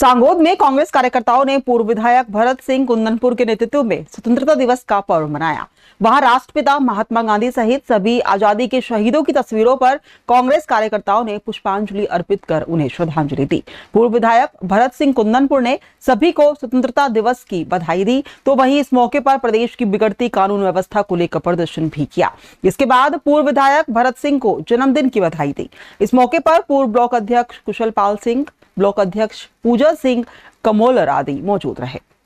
सांगोद में कांग्रेस कार्यकर्ताओं ने पूर्व विधायक भरत सिंह कुंदनपुर के नेतृत्व में स्वतंत्रता दिवस का पर्व मनाया वहां राष्ट्रपिता महात्मा गांधी सहित सभी आजादी के शहीदों की तस्वीरों पर कांग्रेस कार्यकर्ताओं ने पुष्पांजलि अर्पित कर उन्हें श्रद्धांजलि दी पूर्व विधायक भरत सिंह कुंदनपुर ने सभी को स्वतंत्रता दिवस की बधाई दी तो वहीं इस मौके पर प्रदेश की बिगड़ती कानून व्यवस्था को लेकर प्रदर्शन भी किया इसके बाद पूर्व विधायक भरत सिंह को जन्मदिन की बधाई दी इस मौके पर पूर्व ब्लॉक अध्यक्ष कुशल पाल सिंह ब्लॉक अध्यक्ष पूजा सिंह कमोलर आदि मौजूद रहे